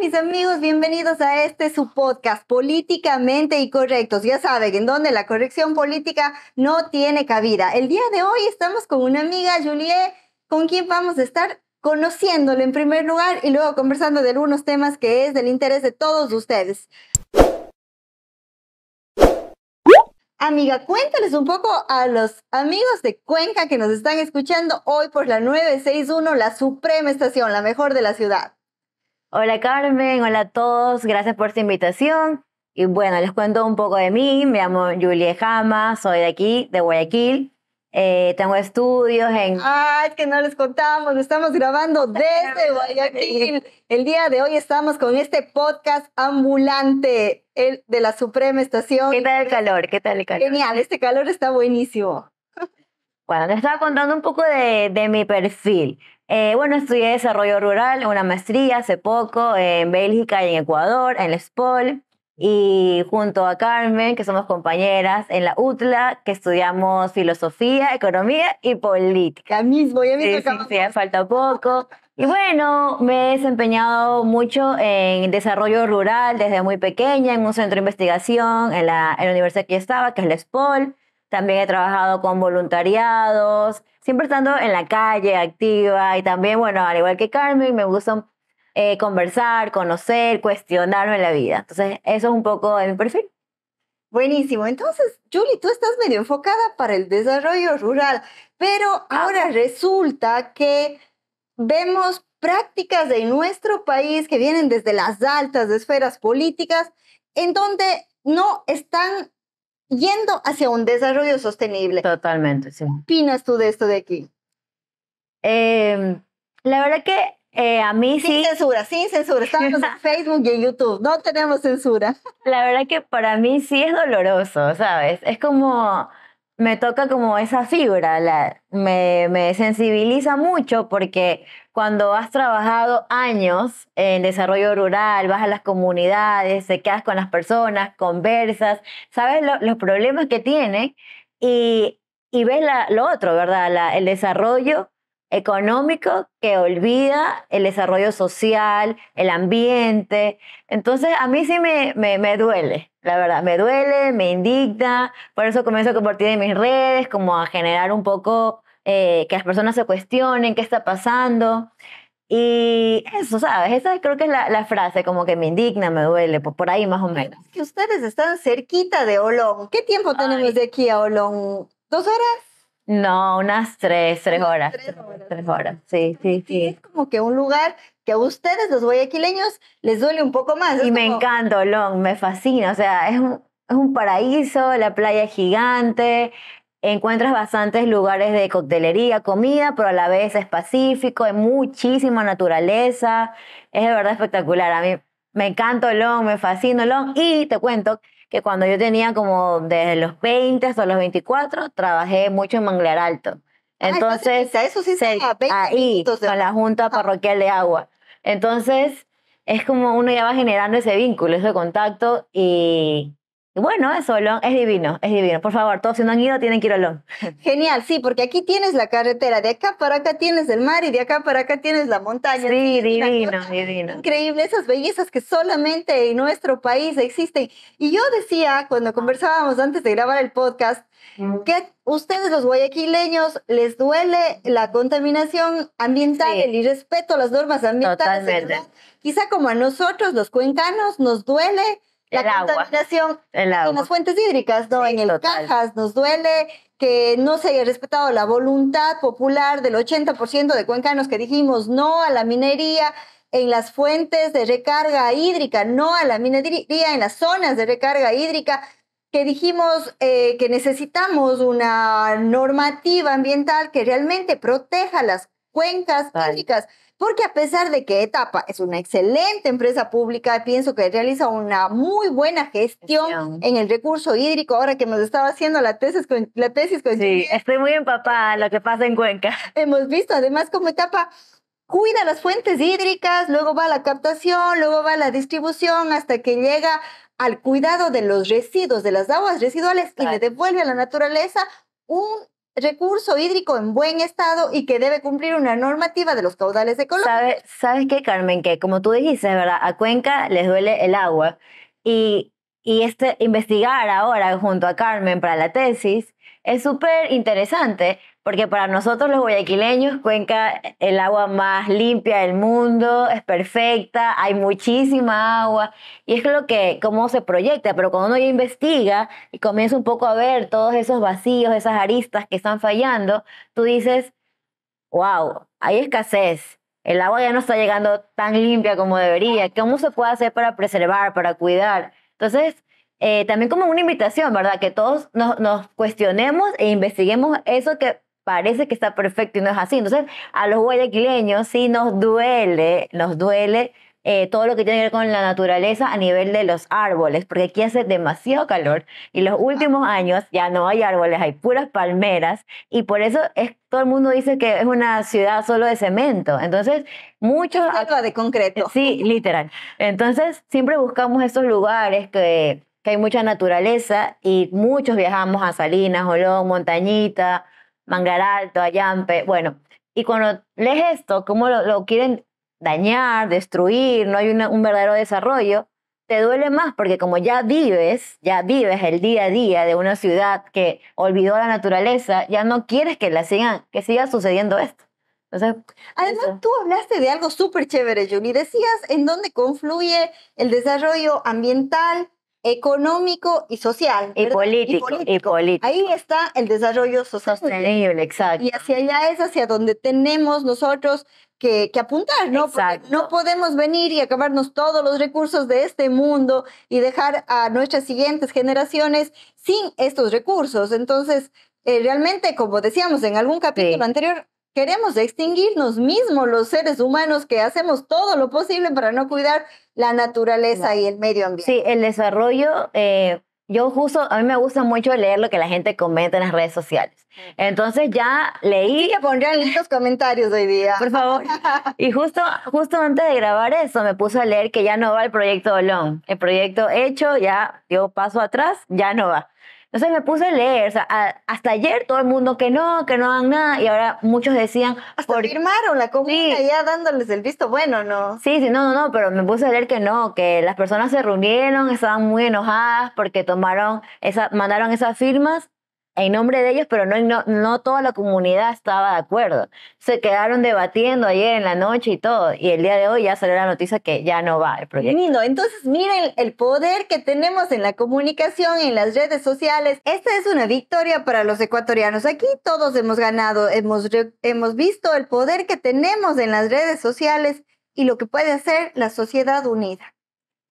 mis amigos, bienvenidos a este su podcast, Políticamente correctos Ya saben, en donde la corrección política no tiene cabida. El día de hoy estamos con una amiga, Juliet, con quien vamos a estar conociéndole en primer lugar y luego conversando de algunos temas que es del interés de todos ustedes. Amiga, cuéntales un poco a los amigos de Cuenca que nos están escuchando hoy por la 961, la Suprema Estación, la mejor de la ciudad. Hola Carmen, hola a todos, gracias por su invitación. Y bueno, les cuento un poco de mí. Me llamo Julie Jama, soy de aquí, de Guayaquil. Eh, tengo estudios en... ¡Ay, es que no les contamos, estamos grabando desde Guayaquil. El día de hoy estamos con este podcast ambulante el de la Suprema Estación. ¿Qué tal el calor? ¿Qué tal el calor? Genial, este calor está buenísimo. Bueno, te estaba contando un poco de, de mi perfil. Eh, bueno, estudié desarrollo rural, una maestría hace poco en Bélgica y en Ecuador, en el SPOL. Y junto a Carmen, que somos compañeras en la UTLA, que estudiamos filosofía, economía y política. Mismo, ya me sí, sí, sí, falta poco. Y bueno, me he desempeñado mucho en desarrollo rural desde muy pequeña, en un centro de investigación, en la, en universidad que yo estaba, que es la SPOL. También he trabajado con voluntariados, siempre estando en la calle, activa y también, bueno, al igual que Carmen, me gusta eh, conversar, conocer, cuestionarme la vida. Entonces, eso es un poco de mi perfil. Buenísimo. Entonces, Julie, tú estás medio enfocada para el desarrollo rural, pero ah. ahora resulta que vemos prácticas de nuestro país que vienen desde las altas esferas políticas en donde no están yendo hacia un desarrollo sostenible. Totalmente, sí. ¿Qué opinas tú de esto de aquí? Em, la verdad que eh, a mí sí. Sin censura, sin censura. Estamos en Facebook y en YouTube. No tenemos censura. La verdad que para mí sí es doloroso, ¿sabes? Es como me toca como esa fibra, la, me, sensibiliza mucho porque cuando has trabajado años en desarrollo rural, vas a las comunidades, te quedas con las personas, conversas, sabes los problemas que tienen y, y ves la, lo otro, ¿verdad? el desarrollo económico que olvida el desarrollo social, el ambiente. Entonces a mí sí me, me, me duele, la verdad, me duele, me indigna, por eso comienzo a compartir en mis redes, como a generar un poco eh, que las personas se cuestionen qué está pasando. Y eso, ¿sabes? Esa creo que es la, la, frase, como que me indigna, me duele, por, ahí más o menos. Que ustedes están cerquita de Olón. ¿Qué tiempo tenemos de aquí a Olón? ¿Dos horas? No, unas tres, tres horas. Tres horas. sí, sí, sí. Es como que un lugar que a ustedes, los guayaquileños, les duele un poco más. Y me encanta Olón, me fascina. O sea, es un, es un paraíso, la playa es gigante, encuentras bastantes lugares de coctelería, comida, pero a la vez es pacífico, hay muchísima naturaleza. Es de verdad espectacular. A mí me encanta Long, me fascina Long, Y te cuento que cuando yo tenía como desde los 20 hasta los 24, trabajé mucho en Manglar Alto. Ah, Entonces, eso sí se, ahí, con la Junta Parroquial de Agua. Entonces, es como uno ya va generando ese vínculo, ese contacto y bueno, eso, Olón, es divino, es divino. Por favor, todos si no han ido, tienen que ir a Olón. Genial, sí, porque aquí tienes la carretera, de acá para acá tienes el mar y de acá para acá tienes la montaña. Sí, divino, divino. Increíble, esas bellezas que solamente en nuestro país existen. Y yo decía, cuando conversábamos antes de grabar el podcast, que ustedes los guayaquileños les duele la contaminación ambiental, y el irrespeto a las normas ambientales. Quizá como a nosotros los cuencanos nos duele la contaminación en las fuentes hídricas, ¿no? en el cajas, nos duele que no se haya respetado la voluntad popular del 80% de cuencanos que dijimos no a la minería en las fuentes de recarga hídrica, no a la minería en las zonas de recarga hídrica, que dijimos eh, que necesitamos una normativa ambiental que realmente proteja las cuencas hídricas porque a pesar de que Etapa es una excelente empresa pública, pienso que realiza una muy buena gestión en el recurso hídrico, ahora que nos estaba haciendo la tesis con... La tesis con sí, estoy muy empapada lo que pasa en Cuenca. Hemos visto además cómo Etapa cuida las fuentes hídricas, luego va la captación, luego va la distribución hasta que llega al cuidado de los residuos, de las aguas residuales y le devuelve a la naturaleza un recurso hídrico en buen estado y que debe cumplir una normativa de los caudales ecológicos. ¿Sabes, ¿Sabes qué, Carmen? Que como tú dijiste, ¿verdad? A Cuenca les duele el agua. Y, y este, investigar ahora junto a Carmen para la tesis es súper interesante porque para nosotros los guayaquileños, Cuenca, el agua más limpia del mundo, es perfecta, hay muchísima agua, y es lo que, cómo se proyecta, pero cuando uno ya investiga y comienza un poco a ver todos esos vacíos, esas aristas que están fallando, tú dices, wow, hay escasez, el agua ya no está llegando tan limpia como debería, ¿cómo se puede hacer para preservar, para cuidar? Entonces, eh, también como una invitación, ¿verdad? Que todos nos, nos cuestionemos e investiguemos eso que parece que está perfecto y no es así. Entonces, a los guayaquileños sí nos duele, nos duele eh, todo lo que tiene que ver con la naturaleza a nivel de los árboles, porque aquí hace demasiado calor y los últimos años ya no hay árboles, hay puras palmeras y por eso es, todo el mundo dice que es una ciudad solo de cemento. Entonces, muchos... Algo de concreto. Eh, sí, literal. Entonces, siempre buscamos estos lugares que, que hay mucha naturaleza y muchos viajamos a Salinas, Olón, Montañita, Manglar Alto, Ayampe, bueno. Y cuando lees esto, cómo lo, quieren dañar, destruir, no hay un verdadero desarrollo, te duele más porque como ya vives, ya vives el día a día de una ciudad que olvidó la naturaleza, ya no quieres que la sigan, que siga sucediendo esto. O sea, Además, tú hablaste de algo súper chévere, Julie. Decías en dónde confluye el desarrollo ambiental económico y social. Y político, Ahí está el desarrollo sostenible. exacto. Y hacia allá es hacia donde tenemos nosotros que, apuntar, ¿no? no podemos venir y acabarnos todos los recursos de este mundo y dejar a nuestras siguientes generaciones sin estos recursos. Entonces, eh, realmente, como decíamos en algún capítulo anterior, Queremos extinguirnos mismos los seres humanos que hacemos todo lo posible para no cuidar la naturaleza y el medio ambiente. Sí, el desarrollo, eh, yo justo, a mí me gusta mucho leer lo que la gente comenta en las redes sociales. Entonces ya leí... Sí, pondrían pondrán los comentarios hoy día. Por favor. Y justo, justo antes de grabar eso me puse a leer que ya no va el proyecto Olón. El proyecto hecho ya dio paso atrás, ya no va. Entonces me puse a leer, o sea, hasta ayer todo el mundo que no, que no hagan nada, y ahora muchos decían... Hasta por... firmaron la comuna ya dándoles el visto bueno, ¿no? Sí, sí, no, no, no, pero me puse a leer que no, que las personas se reunieron, estaban muy enojadas porque tomaron, esa, mandaron esas firmas en nombre de ellos, pero no, no, no toda la comunidad estaba de acuerdo. Se quedaron debatiendo ayer en la noche y todo, y el día de hoy ya salió la noticia que ya no va el proyecto. Lindo, entonces miren el poder que tenemos en la comunicación, en las redes sociales. Esta es una victoria para los ecuatorianos. Aquí todos hemos ganado, hemos, hemos visto el poder que tenemos en las redes sociales y lo que puede hacer la sociedad unida.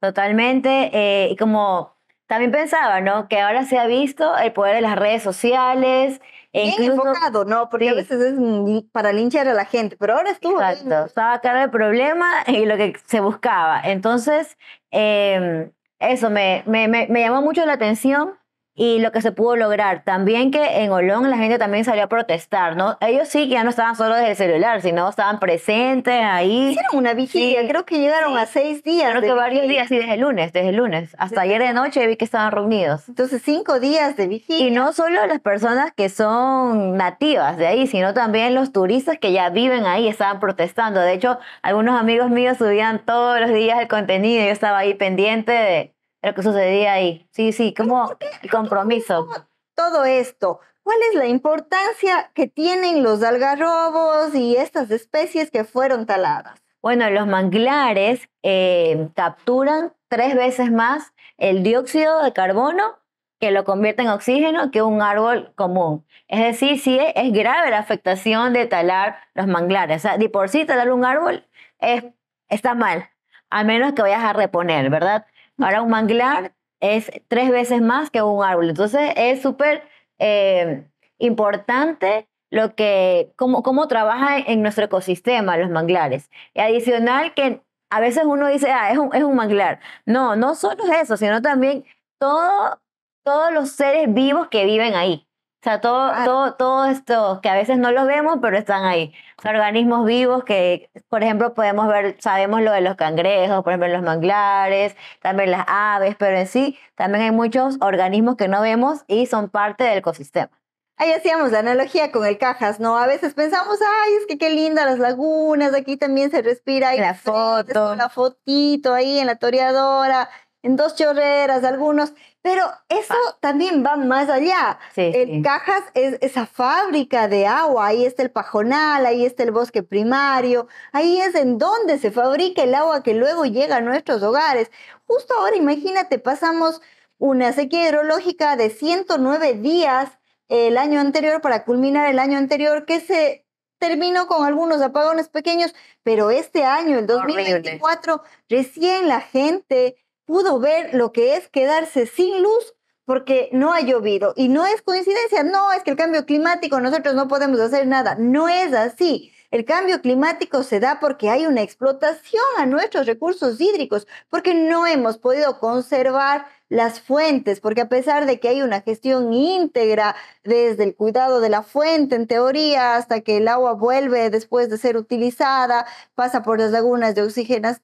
Totalmente, eh, como también pensaba, ¿no? Que ahora se ha visto el poder de las redes sociales. E enfocado, ¿no? Porque a veces es para linchar a la gente, pero ahora estuvo. Exacto, estaba claro el problema y lo que se buscaba. Entonces, em, eso me, me llamó mucho la atención y lo que se pudo lograr. También que en Olón la gente también salió a protestar, ¿no? Ellos sí que ya no estaban solo desde el celular, sino estaban presentes ahí. Hicieron una vigilia, creo que llegaron a seis días. Creo que varios días, sí, desde el lunes, desde el lunes. Hasta ayer de noche vi que estaban reunidos. Entonces, cinco días de vigilia. Y no solo las personas que son nativas de ahí, sino también los turistas que ya viven ahí estaban protestando. De hecho, algunos amigos míos subían todos los días el contenido y yo estaba ahí pendiente de lo que sucedía ahí. Sí, sí, como el compromiso. Todo esto. ¿Cuál es la importancia que tienen los algarrobos y estas especies que fueron taladas? Bueno, los manglares eh, capturan tres veces más el dióxido de carbono que lo convierte en oxígeno que un árbol común. Es decir, sí es grave la afectación de talar los manglares. O sea, de por sí talar un árbol es, está mal, a menos que vayas a reponer, ¿verdad? Ahora un manglar es tres veces más que un árbol. Entonces es súper eh, importante lo que, cómo, cómo trabaja en nuestro ecosistema los manglares. Y adicional que a veces uno dice, ah, es un, manglar. No, no solo es eso, sino también todo, todos los seres vivos que viven ahí. O sea, todo, todo, todo esto que a veces no lo vemos, pero están ahí. O sea, organismos vivos que, por ejemplo, podemos ver, sabemos lo de los cangrejos, por ejemplo, los manglares, también las aves, pero en sí también hay muchos organismos que no vemos y son parte del ecosistema. Ahí hacíamos la analogía con el cajas, ¿no? A veces pensamos, ay, es que qué linda las lagunas, aquí también se respira. la foto. La fotito ahí en la toreadora, en dos chorreras, algunos pero eso ah. también va más allá. Sí, el Cajas es esa fábrica de agua, ahí está el pajonal, ahí está el bosque primario, ahí es en donde se fabrica el agua que luego llega a nuestros hogares. Justo ahora, imagínate, pasamos una sequía hidrológica de 109 días el año anterior para culminar el año anterior que se terminó con algunos apagones pequeños, pero este año, el 2024, recién la gente pudo ver lo que es quedarse sin luz porque no ha llovido. Y no es coincidencia, no es que el cambio climático nosotros no podemos hacer nada, no es así. El cambio climático se da porque hay una explotación a nuestros recursos hídricos, porque no hemos podido conservar las fuentes, porque a pesar de que hay una gestión íntegra desde el cuidado de la fuente en teoría hasta que el agua vuelve después de ser utilizada, pasa por las lagunas de,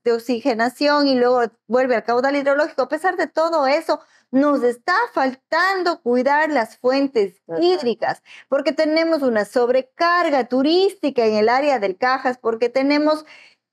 de oxigenación y luego vuelve al caudal hidrológico, a pesar de todo eso, nos está faltando cuidar las fuentes hídricas, porque tenemos una sobrecarga turística en el área del Cajas, porque tenemos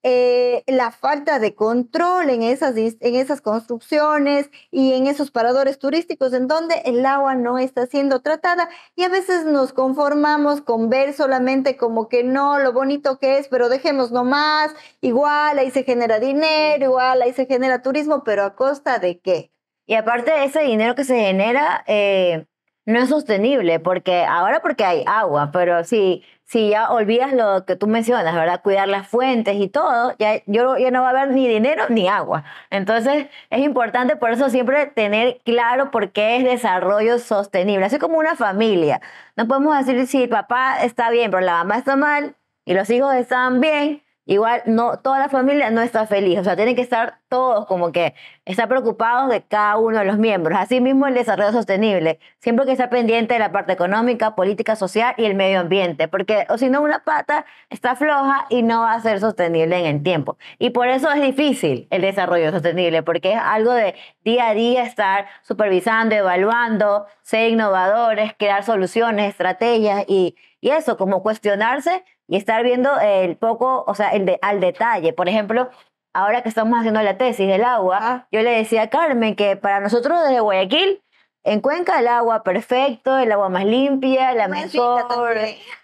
eh, la falta de control en esas, en esas construcciones y en esos paradores turísticos en donde el agua no está siendo tratada y a veces nos conformamos con ver solamente como que no, lo bonito que es, pero dejemos nomás, igual ahí se genera dinero, igual ahí se genera turismo, pero a costa de qué? Y aparte, ese dinero que se genera eh, no es sostenible, porque ahora porque hay agua, pero si, si ya olvidas lo que tú mencionas, ¿verdad? Cuidar las fuentes y todo, ya, yo, ya no va a haber ni dinero ni agua. Entonces, es importante por eso siempre tener claro por qué es desarrollo sostenible. Así como una familia. No podemos decir si papá está bien, pero la mamá está mal, y los hijos están bien, igual no toda la familia no está feliz, o sea, tienen que estar todos como que estar preocupados de cada uno de los miembros. Asimismo, el desarrollo sostenible, siempre que está pendiente de la parte económica, política social y el medio ambiente, porque o si no una pata está floja y no va a ser sostenible en el tiempo. Y por eso es difícil el desarrollo sostenible, porque es algo de día a día estar supervisando, evaluando, ser innovadores, crear soluciones, estrategias y eso, como cuestionarse y estar viendo el poco, o sea, el de, al detalle. Por ejemplo, ahora que estamos haciendo la tesis del agua, yo le decía a Carmen que para nosotros desde Guayaquil, en Cuenca el agua perfecto, el agua más limpia, la mejor,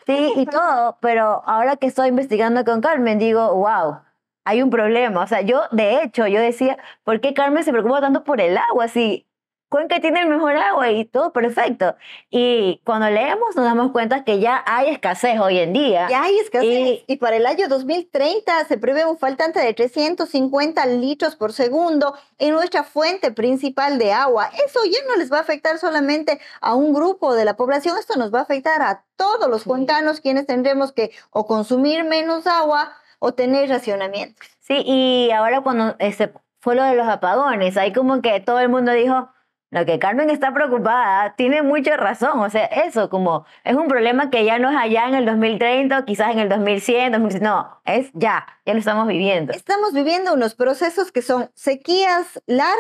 sí, y todo, pero ahora que estoy investigando con Carmen, digo, wow, hay un problema. O sea, yo, de hecho, yo decía, ¿por qué Carmen se preocupa tanto por el agua? Si Cuenca tiene el mejor agua y todo perfecto. Y cuando leemos nos damos cuenta que ya hay escasez hoy en día. Ya hay escasez. Y, para el año 2030 se prevé un faltante de 350 litros por segundo en nuestra fuente principal de agua. Eso ya no les va a afectar solamente a un grupo de la población, esto nos va a afectar a todos los cuencanos quienes tendremos que o consumir menos agua o tener racionamiento. Sí, y ahora cuando ese fue lo de los apagones, ahí como que todo el mundo dijo lo que Carmen está preocupada tiene mucha razón. O sea, eso como es un problema que ya no es allá en el 2030 quizás en el 2100, no, es ya, ya lo estamos viviendo. Estamos viviendo unos procesos que son sequías largas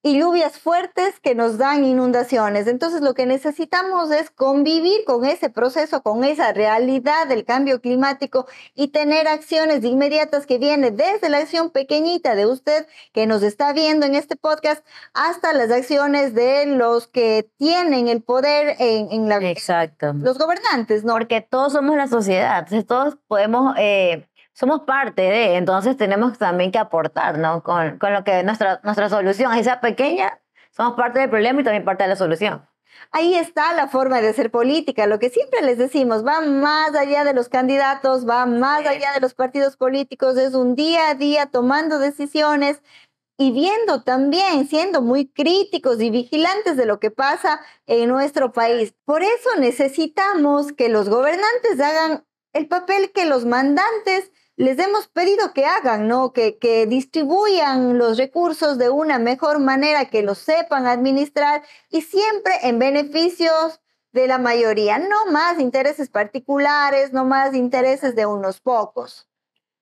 y lluvias fuertes que nos dan inundaciones. Entonces lo que necesitamos es convivir con ese proceso, con esa realidad del cambio climático y tener acciones inmediatas que vienen desde la acción pequeñita de usted que nos está viendo en este podcast hasta las acciones de los que tienen el poder en, en la... Exacto. Los gobernantes, ¿no? Porque todos somos la sociedad, todos podemos... Eh somos parte de, entonces tenemos también que aportar, ¿no? Con, con lo que nuestra, nuestra solución, esa pequeña, somos parte del problema y también parte de la solución. Ahí está la forma de hacer política, lo que siempre les decimos, va más allá de los candidatos, va más allá de los partidos políticos, es un día a día tomando decisiones y viendo también, siendo muy críticos y vigilantes de lo que pasa en nuestro país. Por eso necesitamos que los gobernantes hagan el papel que los mandantes les hemos pedido que hagan, ¿no? Que, distribuyan los recursos de una mejor manera, que los sepan administrar y siempre en beneficios de la mayoría, no más intereses particulares, no más intereses de unos pocos.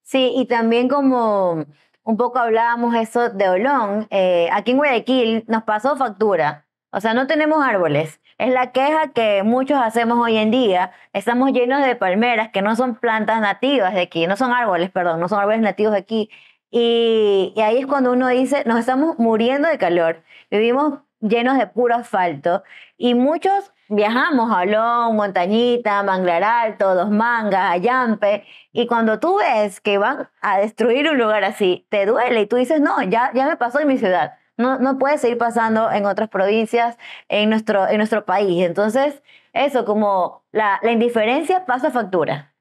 Sí, y también como un poco hablábamos eso de Olón, eh, aquí en Guayaquil nos pasó factura, o sea, no tenemos árboles. Es la queja que muchos hacemos hoy en día. Estamos llenos de palmeras que no son plantas nativas de aquí, no son árboles, perdón, no son árboles nativos de aquí. Y, ahí es cuando uno dice, nos estamos muriendo de calor, vivimos llenos de puro asfalto y muchos viajamos a Olón, Montañita, Manglar Alto, Dos Mangas, Ayampe, y cuando tú ves que van a destruir un lugar así, te duele y tú dices, no, ya, ya me pasó en mi ciudad no, puede seguir pasando en otras provincias, en nuestro, en nuestro país. Entonces, eso, como la, la indiferencia pasa factura.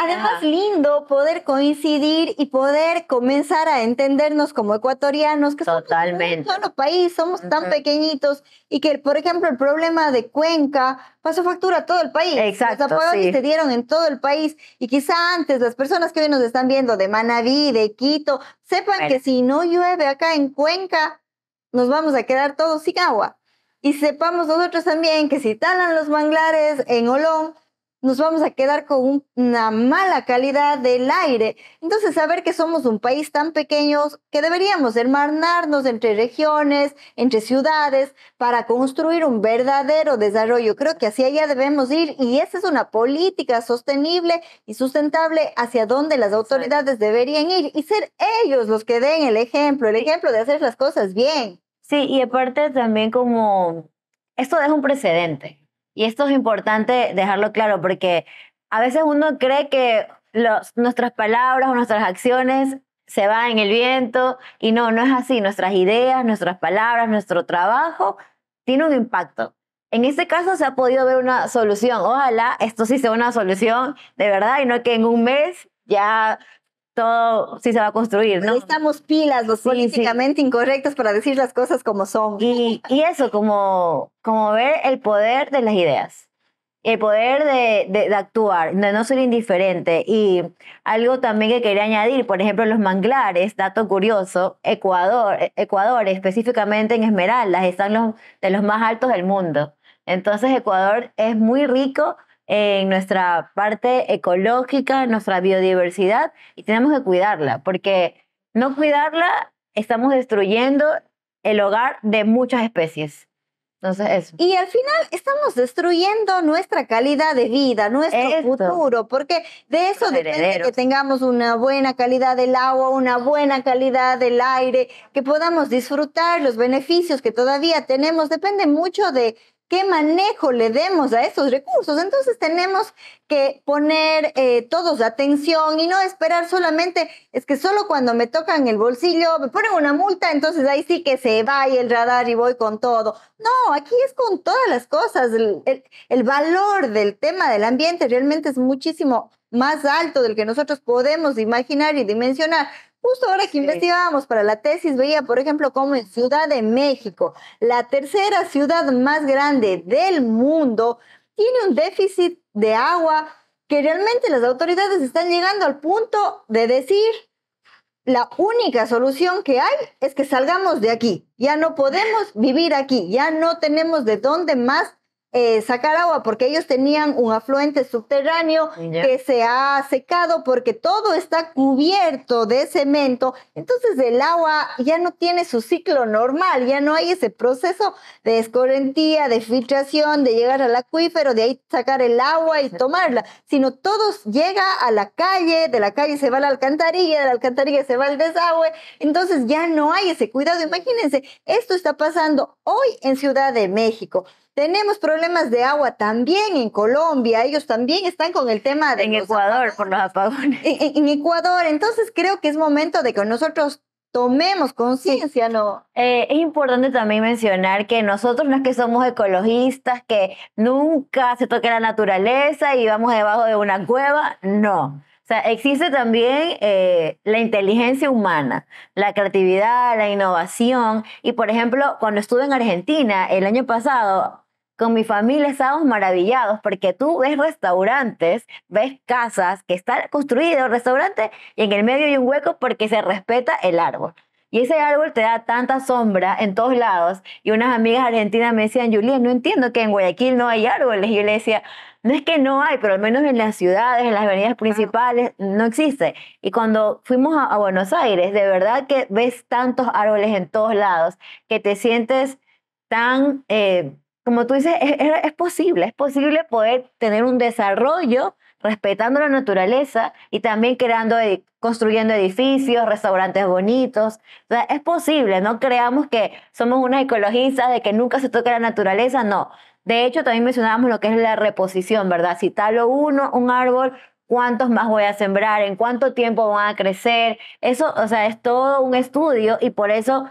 Además, ah. lindo poder coincidir y poder comenzar a entendernos como ecuatorianos, que somos un solo país, somos tan pequeñitos y que, por ejemplo, el problema de Cuenca pasó factura a todo el país. Exacto. Los apoyos se dieron en todo el país y quizá antes las personas que hoy nos están viendo de Manaví, de Quito, sepan que si no llueve acá en Cuenca, nos vamos a quedar todos sin agua. Y sepamos nosotros también que si talan los manglares en Olón, nos vamos a quedar con una mala calidad del aire. Entonces, saber que somos un país tan pequeño que deberíamos hermanarnos entre regiones, entre ciudades, para construir un verdadero desarrollo. Creo que hacia allá debemos ir y esa es una política sostenible y sustentable hacia donde las autoridades deberían ir y ser ellos los que den el ejemplo, el ejemplo de hacer las cosas bien. Sí, y aparte también como esto deja un precedente y esto es importante dejarlo claro porque a veces uno cree que los, nuestras palabras o nuestras acciones se van en el viento y no, no es así. Nuestras ideas, nuestras palabras, nuestro trabajo tiene un impacto. En este caso se ha podido ver una solución. Ojalá esto sí sea una solución de verdad y no que en un mes ya todo sí se va a construir, ¿no? estamos pilas los políticamente incorrectos para decir las cosas como son. Y, eso, como, como ver el poder de las ideas, el poder de, actuar, de no ser indiferente. Y algo también que quería añadir, por ejemplo, los manglares, dato curioso, Ecuador, Ecuador específicamente en Esmeraldas, están los, de los más altos del mundo. Entonces Ecuador es muy rico en nuestra parte ecológica, nuestra biodiversidad y tenemos que cuidarla, porque no cuidarla estamos destruyendo el hogar de muchas especies. Entonces, Y al final estamos destruyendo nuestra calidad de vida, nuestro futuro, porque de eso depende que tengamos una buena calidad del agua, una buena calidad del aire, que podamos disfrutar los beneficios que todavía tenemos. Depende mucho de, qué manejo le demos a esos recursos. Entonces tenemos que poner eh, todos atención y no esperar solamente, es que solo cuando me tocan el bolsillo, me ponen una multa, entonces ahí sí que se va el radar y voy con todo. No, aquí es con todas las cosas. El, el valor del tema del ambiente realmente es muchísimo más alto del que nosotros podemos imaginar y dimensionar. Justo ahora que investigábamos para la tesis, veía, por ejemplo, cómo en Ciudad de México, la tercera ciudad más grande del mundo, tiene un déficit de agua que realmente las autoridades están llegando al punto de decir, la única solución que hay es que salgamos de aquí. Ya no podemos vivir aquí, ya no tenemos de dónde más eh, sacar agua porque ellos tenían un afluente subterráneo mm, que se ha secado porque todo está cubierto de cemento, entonces el agua ya no tiene su ciclo normal, ya no hay ese proceso de escorrentía, de filtración, de llegar al acuífero, de ahí sacar el agua y tomarla, sino todo llega a la calle, de la calle se va a la alcantarilla, de la alcantarilla se va al desagüe, entonces ya no hay ese cuidado. Imagínense, esto está pasando hoy en Ciudad de México. Tenemos problemas de agua también en Colombia, ellos también están con el tema de... En Ecuador, por los apagones. En, Ecuador, entonces creo que es momento de que nosotros tomemos conciencia, ¿no? Eh, es importante también mencionar que nosotros no es que somos ecologistas, que nunca se toque la naturaleza y vamos debajo de una cueva, no. O sea, existe también eh, la inteligencia humana, la creatividad, la innovación. Y por ejemplo, cuando estuve en Argentina el año pasado, con mi familia estábamos maravillados porque tú ves restaurantes, ves casas que están construidas, restaurantes, restaurante, y en el medio hay un hueco porque se respeta el árbol. Y ese árbol te da tanta sombra en todos lados. Y unas amigas argentinas me decían, Julián, no entiendo que en Guayaquil no hay árboles. Y yo le decía, no es que no hay, pero al menos en las ciudades, en las avenidas principales, no existe. Y cuando fuimos a, Buenos Aires, de verdad que ves tantos árboles en todos lados que te sientes tan... Eh, como tú dices, es, posible, es posible poder tener un desarrollo respetando la naturaleza y también creando, construyendo edificios, restaurantes bonitos. es posible, no creamos que somos una ecologista de que nunca se toque la naturaleza, no. De hecho, también mencionábamos lo que es la reposición, ¿verdad? Si talo uno, un árbol, cuántos más voy a sembrar, en cuánto tiempo van a crecer. Eso, o sea, es todo un estudio y por eso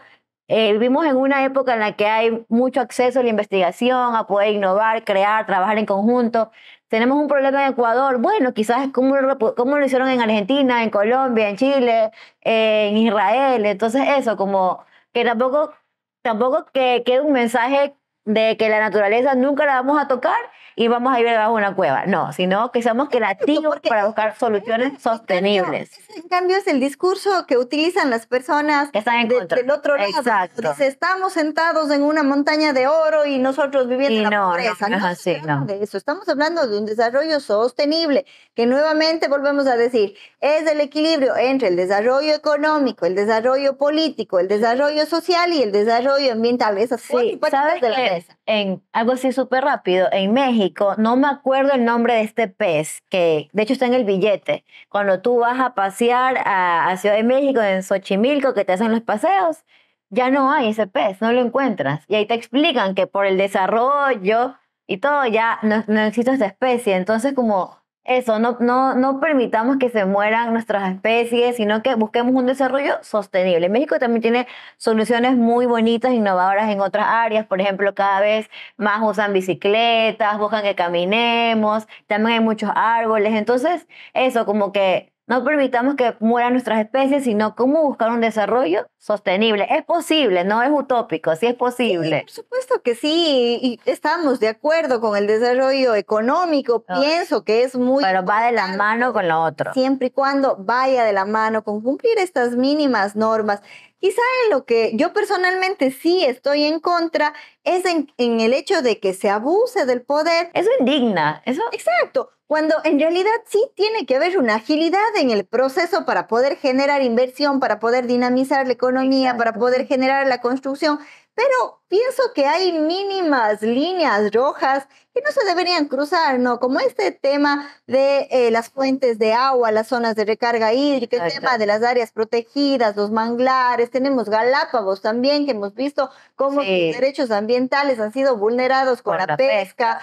eh, vivimos en una época en la que hay mucho acceso a la investigación, a poder innovar, crear, trabajar en conjunto. Tenemos un problema en Ecuador. Bueno, quizás como lo, lo hicieron en Argentina, en Colombia, en Chile, en Israel. Entonces eso, como que tampoco, tampoco que quede un mensaje de que la naturaleza nunca la vamos a tocar, y vamos a ir debajo una cueva. No, sino que seamos creativos para buscar soluciones sostenibles. En cambio, es el discurso que utilizan las personas que están en del otro lado. estamos sentados en una montaña de oro y nosotros viviendo en la pobreza. No, De eso. Estamos hablando de un desarrollo sostenible, que nuevamente volvemos a decir, es el equilibrio entre el desarrollo económico, el desarrollo político, el desarrollo social y el desarrollo ambiental. Esas sí, ¿sabes de la mesa en algo así súper rápido, en México, no me acuerdo el nombre de este pez, que de hecho está en el billete. Cuando tú vas a pasear a, a Ciudad de México, en Xochimilco, que te hacen los paseos, ya no hay ese pez, no lo encuentras. Y ahí te explican que por el desarrollo y todo ya no, no existe esta especie. Entonces como eso, no, no, no permitamos que se mueran nuestras especies, sino que busquemos un desarrollo sostenible. México también tiene soluciones muy bonitas, innovadoras en otras áreas. Por ejemplo, cada vez más usan bicicletas, buscan que caminemos, también hay muchos árboles. Entonces, eso, como que no permitamos que mueran nuestras especies, sino cómo buscar un desarrollo sostenible. Es posible, no es utópico, sí es posible. por supuesto que sí, y estamos de acuerdo con el desarrollo económico, pienso que es muy... Pero va de la mano con lo otro. Siempre y cuando vaya de la mano con cumplir estas mínimas normas. Quizá en lo que yo personalmente sí estoy en contra es en, el hecho de que se abuse del poder. Eso indigna, eso. Exacto cuando en realidad sí tiene que haber una agilidad en el proceso para poder generar inversión, para poder dinamizar la economía, para poder generar la construcción, pero pienso que hay mínimas líneas rojas que no se deberían cruzar, ¿no? Como este tema de eh, las fuentes de agua, las zonas de recarga hídrica, el tema de las áreas protegidas, los manglares, tenemos Galápagos también, que hemos visto cómo los derechos ambientales han sido vulnerados con, la, pesca,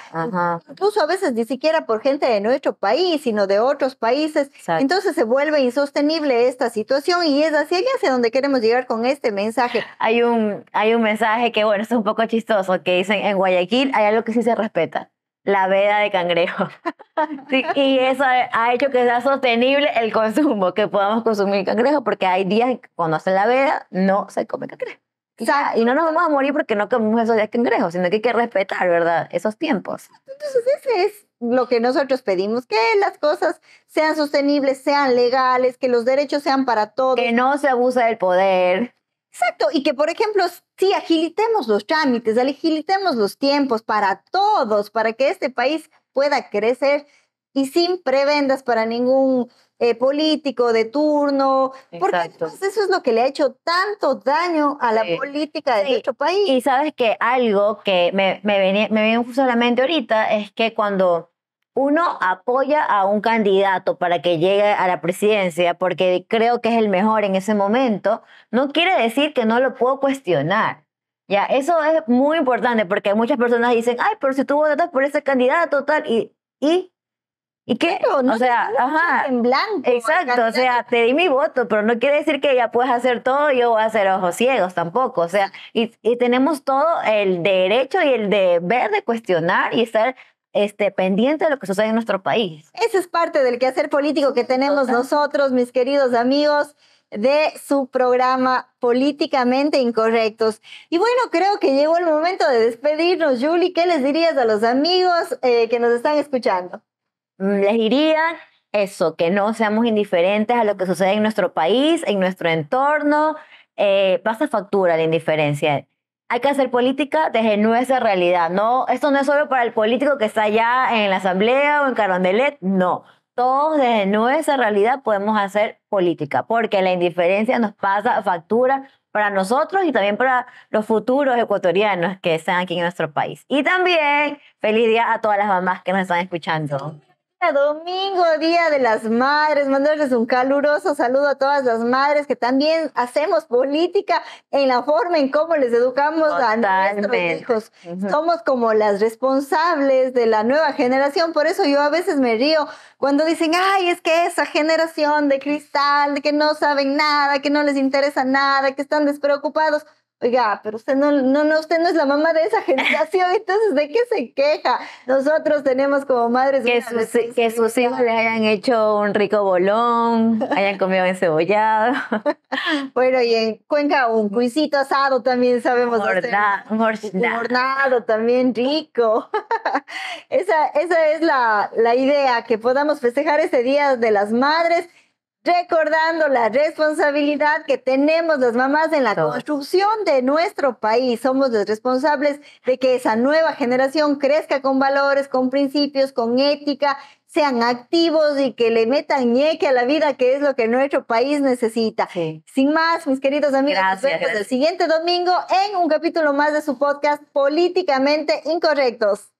incluso a veces ni siquiera por gente de nuestro país, sino de otros países. Entonces se vuelve insostenible esta situación y es hacia allá hacia donde queremos llegar con este mensaje. Hay un, hay un mensaje que bueno, esto es un poco chistoso, que dicen, en Guayaquil hay algo que sí se respeta, la veda de cangrejo. y eso ha hecho que sea sostenible el consumo, que podamos consumir cangrejo, porque hay días cuando hacen la veda, no se come cangrejo. Y, y no nos vamos a morir porque no comemos esos días cangrejos, sino que hay que respetar, ¿verdad? Esos tiempos. Entonces, eso es lo que nosotros pedimos, que las cosas sean sostenibles, sean legales, que los derechos sean para todos. Que no se abuse del poder Exacto, y que por ejemplo, sí, agilitemos los trámites, agilitemos los tiempos para todos, para que este país pueda crecer y sin prebendas para ningún eh, político de turno, porque eso es lo que le ha hecho tanto daño a la política de nuestro país. Y sabes que algo que me, me venía, me viene mente ahorita es que cuando uno apoya a un candidato para que llegue a la presidencia porque creo que es el mejor en ese momento, no quiere decir que no lo puedo cuestionar. Ya, eso es muy importante porque muchas personas dicen, ay, pero si tú votas por ese candidato, tal, y, y, ¿y qué? o sea, ajá. En blanco. Exacto, o sea, te di mi voto, pero no quiere decir que ya puedes hacer todo, yo voy a hacer ojos ciegos tampoco, o sea, y, y tenemos todo el derecho y el deber de cuestionar y estar este, pendiente de lo que sucede en nuestro país. Eso es parte del quehacer político que tenemos nosotros, mis queridos amigos de su programa Políticamente Incorrectos. Y bueno, creo que llegó el momento de despedirnos, Julie. ¿Qué les dirías a los amigos eh, que nos están escuchando? Mm, les diría eso, que no seamos indiferentes a lo que sucede en nuestro país, en nuestro entorno. Eh, pasa factura la indiferencia hay que hacer política desde nuestra realidad. No, esto no es solo para el político que está allá en la asamblea o en Carondelet, no. Todos desde nuestra realidad podemos hacer política, porque la indiferencia nos pasa factura para nosotros y también para los futuros ecuatorianos que están aquí en nuestro país. Y también feliz día a todas las mamás que nos están escuchando domingo, Día de las Madres. Mandarles un caluroso saludo a todas las madres que también hacemos política en la forma en cómo les educamos a nuestros hijos. Somos como las responsables de la nueva generación. Por eso yo a veces me río cuando dicen, ay, es que esa generación de cristal, de que no saben nada, que no les interesa nada, que están despreocupados oiga, pero usted no, no, usted no es la mamá de esa generación, entonces ¿de qué se queja? Nosotros tenemos como madres que, sus, hijos le hayan hecho un rico bolón, hayan comido encebollado. bueno, y en Cuenca un cuisito asado también sabemos Morda, hacer. Mornado también rico. esa, esa es la, idea, que podamos festejar ese Día de las Madres recordando la responsabilidad que tenemos las mamás en la construcción de nuestro país. Somos los responsables de que esa nueva generación crezca con valores, con principios, con ética, sean activos y que le metan ñeque a la vida, que es lo que nuestro país necesita. Sin más, mis queridos amigos, nos vemos el siguiente domingo en un capítulo más de su podcast Políticamente Incorrectos.